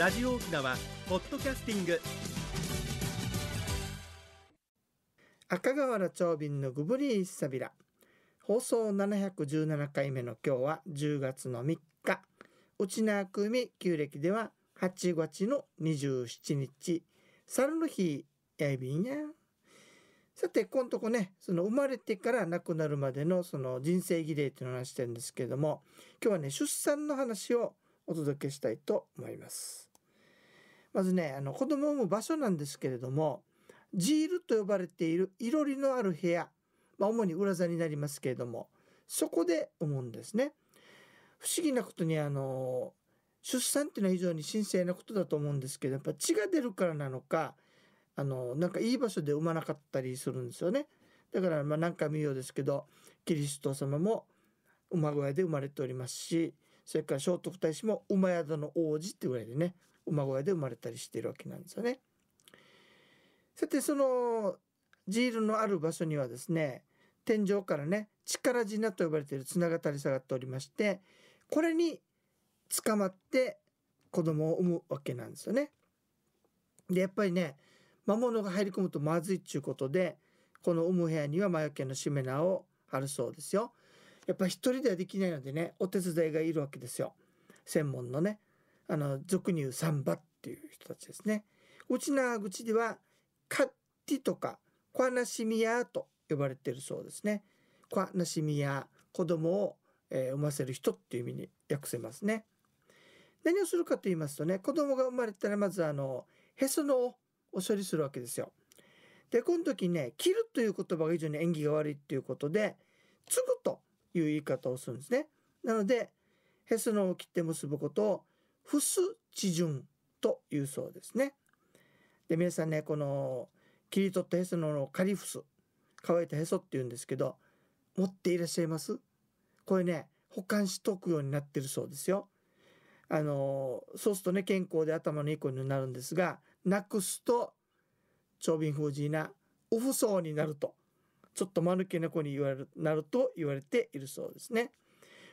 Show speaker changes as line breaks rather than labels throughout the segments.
ラジオ沖縄ポッドキャスティング赤瓦町便のグブリーサビラ放送717回目の今日は10月の3日内縄美旧暦では8月の27日猿の日やいびんやさてこんとこねその生まれてから亡くなるまでのその人生儀礼っていうのを話してるんですけども今日はね出産の話をお届けしたいと思います。まずねあの子供を産む場所なんですけれどもジールと呼ばれているいろりのある部屋、まあ、主に裏座になりますけれどもそこで産むんですね。不思議なことにあの出産っていうのは非常に神聖なことだと思うんですけどやっぱ血が出るからなのかあのなんかいい場所で産まなかったりするんですよね。だからまあ何回も言うようですけどキリスト様も馬小屋で生まれておりますしそれから聖徳太子も馬宿の王子ってぐらいでね馬小屋で生まれたりしているわけなんですよね。さてそのジールのある場所にはですね天井からね力地と呼ばれている綱が垂れ下がっておりましてこれに捕まって子供を産むわけなんですよね。でやっぱりね魔物が入り込むとまずいっちゅうことでこの産む部屋には魔除けのしめ縄をあるそうですよ。やっぱ一人ではできないのでねお手伝いがいるわけですよ。専門のね。あの俗に言うサンバっていう人たちですね。うちな口ではカッティとかコアナシミヤと呼ばれてるそうですね。コアナシミヤ子供を、えー、産ませる人っていう意味に訳せますね。何をするかと言いますとね子供が生まれたらまずあのへその緒を処理するわけですよ。でこの時ね「切る」という言葉が非常に縁起が悪いっていうことで「継ぐ」という言い方をするんですね。なのでへその緒を切って結ぶことを不す地順というそうですね。で皆さんねこの切り取ったへそのカリフス乾いたへそって言うんですけど持っていらっしゃいますこれね保管しとくようになってるそうですよ。あのそうするとね健康で頭のいい子になるんですがなくすと長瓶封じなお不相になるとちょっと間抜けな子に言われるなると言われているそうですね。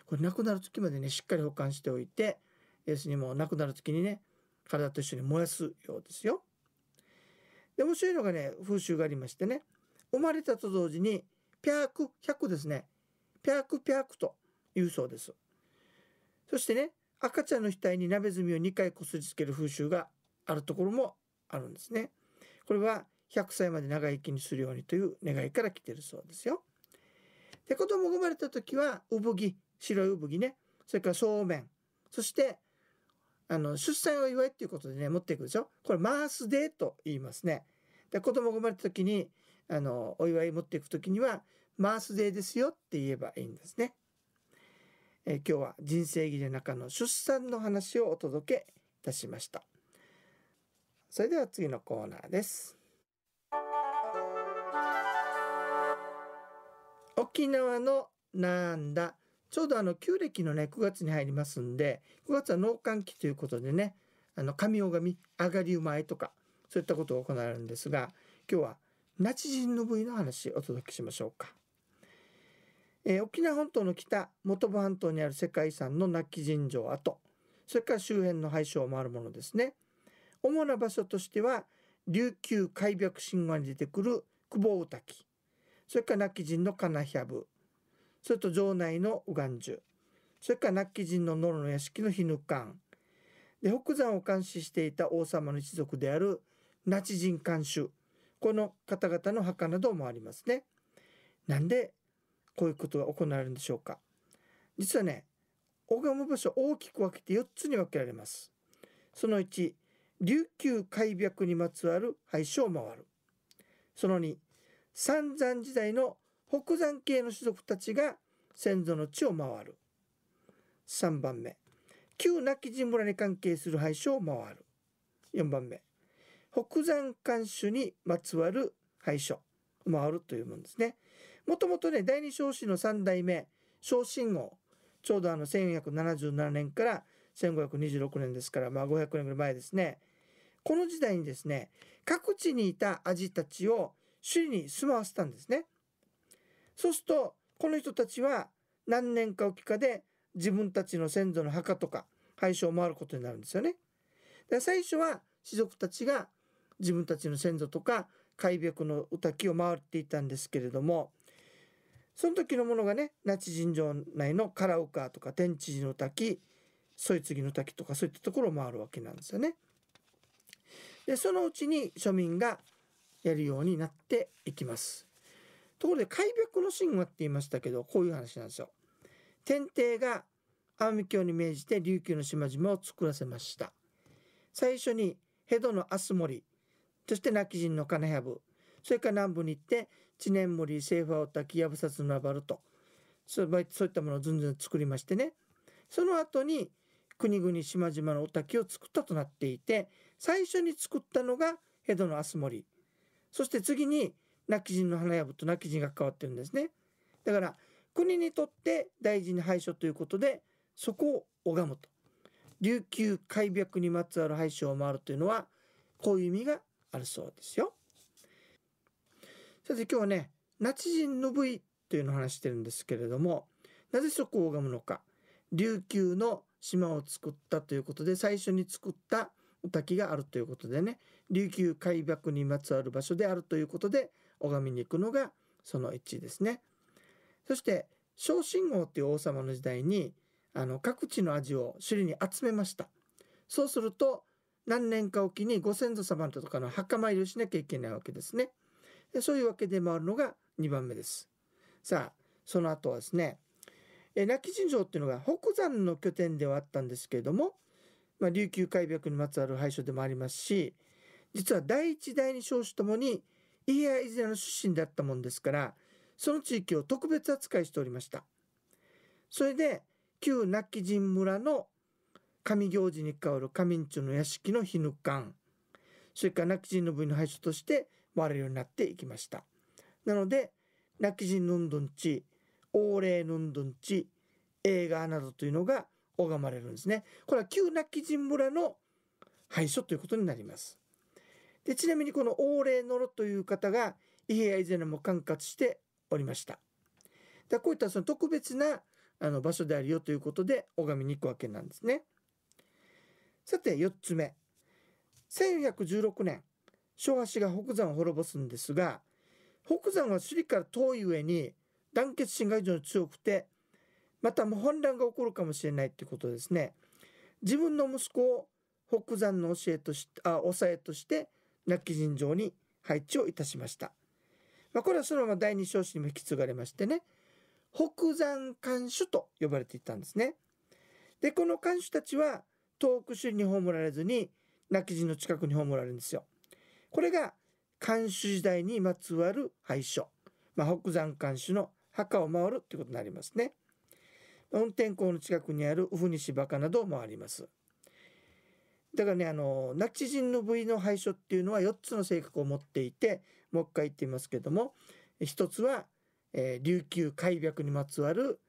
これなくなる時までねしっかり保管しておいてイエスにも亡くなる時にね体と一緒に燃やすようですよ。で面白いのがね風習がありましてね生まれたと同時にピャーク100ですねピャークピャークと言うそうです。そしてね赤ちゃんの額に鍋炭を2回こすりつける風習があるところもあるんですね。これは100歳まで長生きにするようにという願いから来てるそうですよ。で子供が生まれた時は産着白い産着ねそれから正面そしてあの出産を祝いっていうことでね持っていくでしょこれマースデーと言いますねで子供が生まれた時にあのお祝い持っていく時にはマースデーですよって言えばいいんですね、え今日は人生儀の中の出産の話をお届けいたしましたそれでは次のコーナーです沖縄のなんだちょうどあの旧暦のね9月に入りますんで9月は農棺期ということでねあの神尾神上がり馬とかそういったことを行われるんですが今日は那智神の部位の話お届けしましょうか、えー、沖縄本島の北本部半島にある世界遺産の那智神城跡それから周辺の廃所もあるものですね主な場所としては琉球開闢神話に出てくる久保御滝それから那智神の金比部それと城内の右岸樹それから亡き人の野呂の屋敷のヒヌカで北山を監視していた王様の一族である那智人監修この方々の墓などもありますね。なんでこういうことが行われるんでしょうか実はね拝む場所大きく分けて4つに分けられます。その1琉球開闢にまつわる廃所を回るその2三山時代の北山系の種族たちが先祖の地を回る3番目旧亡き神村に関係する廃所を回る4番目北山館主にまつわる廃所を回るというものですねもともとね第二少子の3代目昇進王ちょうどあの1477年から1526年ですから、まあ、500年ぐらい前ですねこの時代にですね各地にいたアジたちを首里に住まわせたんですねそうするとこの人たちは何年かおきかで自分たちの先祖の墓とか廃所を回ることになるんですよね。最初は士族たちが自分たちの先祖とか開闢の御滝を回っていたんですけれどもその時のものがね那智神城内のカラオカとか天地寺の滝添継の滝とかそういったところを回るわけなんですよね。でそのうちに庶民がやるようになっていきます。ところで、開闢の神話って言いましたけど、こういう話なんですよ。天帝が奄美京に命じて琉球の島々を作らせました。最初に、江戸のアスモリ、そして亡き人の金やそれから南部に行って、知念森、西ファオタキ、ヤブサツのアバルと、そういったものをずんずん作りましてね。その後に、国々島々のお滝を作ったとなっていて、最初に作ったのが、江戸のアスモリ。そして次に、亡き人の花藪と亡き人が関わってるんですねだから国にとって大事に廃所ということでそこを拝むと琉球開闢にまつわる廃所を回るというのはこういう意味があるそうですよさて今日はね那智人の部位というのを話してるんですけれどもなぜそこを拝むのか琉球の島を作ったということで最初に作ったお滝があるということでね琉球開闢にまつわる場所であるということで拝みに行くのがその1ですね。そして小信号っていう王様の時代にあの各地の味を首里に集めました。そうすると何年かおきにご先祖様とかの墓参りをしなきゃいけないわけですね。でそういうわけでもあるのが2番目です。さあその後はですねえ亡き神城っていうのが北山の拠点ではあったんですけれども、まあ、琉球海闢にまつわる廃所でもありますし実は第一第二少子ともに家や以前の出身だったもんですからその地域を特別扱いしておりましたそれで旧亡き人村の上行事に代わる上んちの屋敷の日ぬかんそれから亡き人の部位の廃所として回れるようになっていきましたなので亡き人のんどんち王霊のんどんち映画などというのが拝まれるんですねこれは旧亡き人村の廃所ということになりますでちなみにこの王霊のろという方が伊平屋以前も管轄しておりましたでこういったその特別なあの場所であるよということで拝みに行くわけなんですねさて4つ目1416年昭和氏が北山を滅ぼすんですが北山は首里から遠い上に団結心が非常に強くてまたも反乱が起こるかもしれないということですね自分の息子を北山の教えとしあ抑えとして亡き尋常に配置をいたしました。まあ、これはそのまま第二章子にも引き継がれましてね、北山艦守と呼ばれていたんですね。で、この艦守たちは遠く州に葬られずに、亡き人の近くに葬られるんですよ。これが艦守時代にまつわる廃所、まあ、北山艦守の墓を回るということになりますね。運天校の近くにあるウフニシバカなどもあります。だからねあのナチ人の部位の配所っていうのは4つの性格を持っていてもう一回言ってみますけども1つは、えー、琉球開闢にまつわる、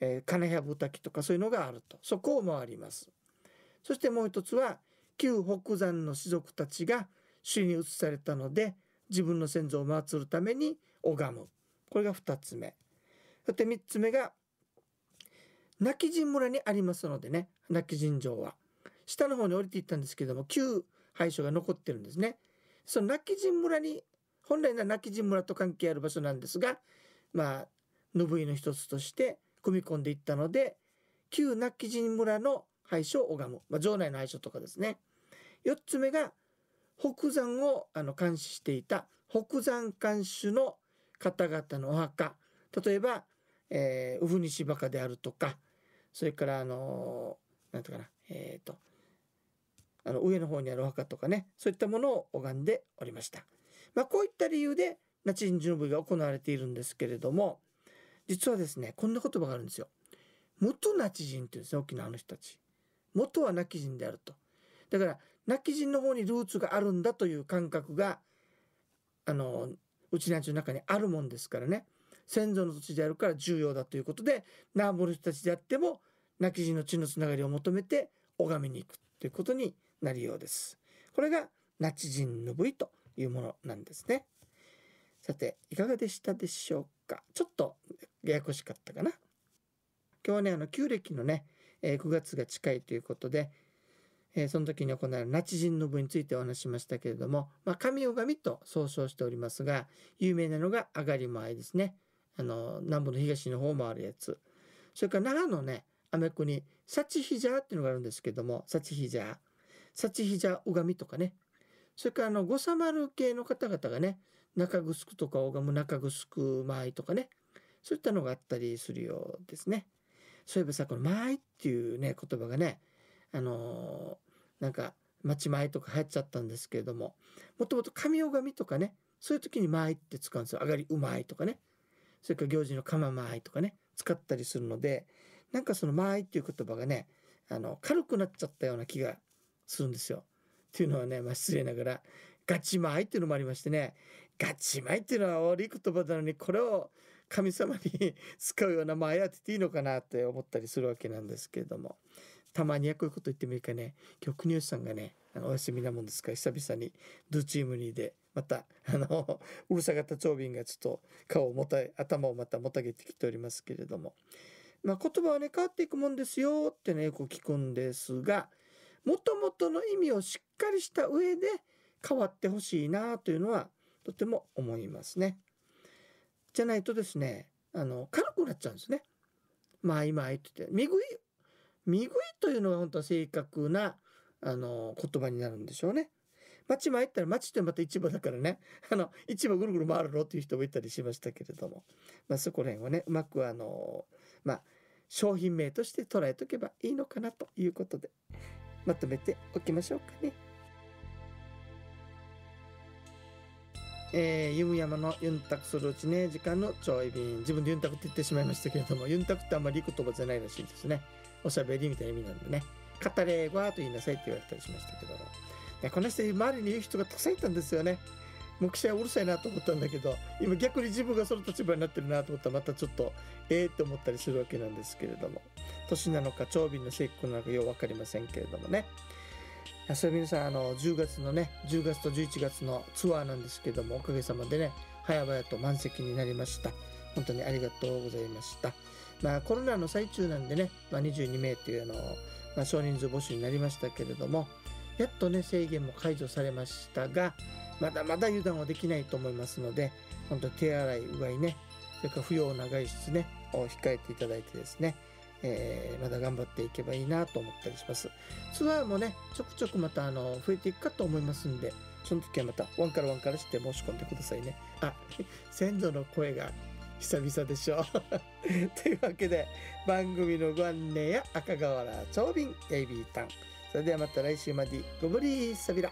えー、金谷滝とかそういうのがあるとそこを回ります。そしてもう一つは旧北山の士族たちが主に移されたので自分の先祖を祀るために拝むこれが2つ目そして3つ目が亡き神村にありますのでね亡き神城は下の方に降りていったんですけども旧廃所が残ってるんですね。その泣き陣村に本来なら泣き陣村と関係ある場所なんですがまあ拭いの一つとして組み込んでいったので旧泣き陣村の廃所を拝む、まあ、城内の廃所とかですね。4つ目が北山をあの監視していた北山監守の方々のお墓例えば、え舟ウフニシバカであるとかそれからあの何て言うかなえっ、ー、とあの上の方にあるお墓とかねそういったものを拝んでおりました、まあ、こういった理由で那智神宮が行われているんですけれども実はですねこんな言葉があるんですよ元那智神っていうんですね沖縄の人たち元は亡き人であるとだから亡き人の方にルーツがあるんだという感覚があのうちなんちの中にあるもんですからね先祖の土地であるから重要だということで南部の人たちであっても亡き人の血のつながりを求めて拝みに行くということになるようです。これがナチ人の部位というものなんですね。さて、いかがでしたでしょうかちょっとややこしかったかな今日はね、あの、旧暦のね、え9月が近いということで、えー、その時に行われるナチ人の部についてお話しましたけれども、まあ、神をと総称しておりますが、有名なのが上がり前ですね。あの、南部の東の方もあるやつ。それから長野ね、アメコに、サチヒジャーっていうのがあるんですけども、サチヒジャー。幸ひじ拝みとかねそれからあの五三丸系の方々がね中ぐすくとか拝む中ぐすく舞とかねそういったのがあったりするようですね。そういえばさこの「舞」っていうね言葉がねあのー、なんか町前とか流行っちゃったんですけれどももともと神拝みとかねそういう時に「舞」って使うんですよ「上がりうまい」とかねそれから行事の「釜舞」とかね使ったりするのでなんかその「舞」っていう言葉がねあの軽くなっちゃったような気がするんですよ。というのはね、まあ、失礼ながらガチマイっていうのもありましてねガチマイっていうのは悪い言葉なのにこれを神様に使うような前当てていいのかなって思ったりするわけなんですけれどもたまにはこういうこと言ってもいいかね今日国吉さんがねあのお休みなもんですから久々にドゥチームにでまたあの うるさかった長瓶がちょっと顔をもた頭をまたもたげてきておりますけれども。まあ、言葉はね変わっていくもんですよってねよく聞くんですがもともとの意味をしっかりした上で変わってほしいなというのはとても思いますね。じゃないとですねあの軽くなっちゃうんですね。まあ今言ってて「見食い」「見食い」というのは本当は正確なあの言葉になるんでしょうね。町前行ったら町ってまた市場だからね あの市場ぐるぐる回るのっていう人もいたりしましたけれども、まあ、そこら辺をねうまくあのまあ商品名として捉えとけばいいのかなということでまとめておきましょうかね。えー、ゆのユンタクするうちね、時間のちょい便。自分でユンタクって言ってしまいましたけれども、ユンタクってあんまり言葉じゃないらしいですね。おしゃべりみたいな意味なんでね。語れーごーと言いなさいって言われたりしましたけども。この人、周りに言う人がたくさんいたんですよね。もうはうるさいなと思ったんだけど今逆に自分がその立場になってるなと思ったらまたちょっとええー、と思ったりするわけなんですけれども年なのか長瓶の節句なのかよう分かりませんけれどもねそれ皆さんあの10月のね10月と11月のツアーなんですけどもおかげさまでね早々と満席になりました本当にありがとうございましたまあコロナの最中なんでね、まあ、22名というあの、まあ、少人数募集になりましたけれどもやっとね制限も解除されましたがまだまだ油断はできないと思いますので本当手洗いうがいねそれから不要な外出ねを控えていただいてですね、えー、まだ頑張っていけばいいなと思ったりしますツアーもねちょくちょくまたあの増えていくかと思いますんでその時はまたワンからワンからして申し込んでくださいねあ先祖の声が久々でしょう というわけで番組のご案内や赤瓦長瓶エビータンそれではまた来週までごぶりーさびら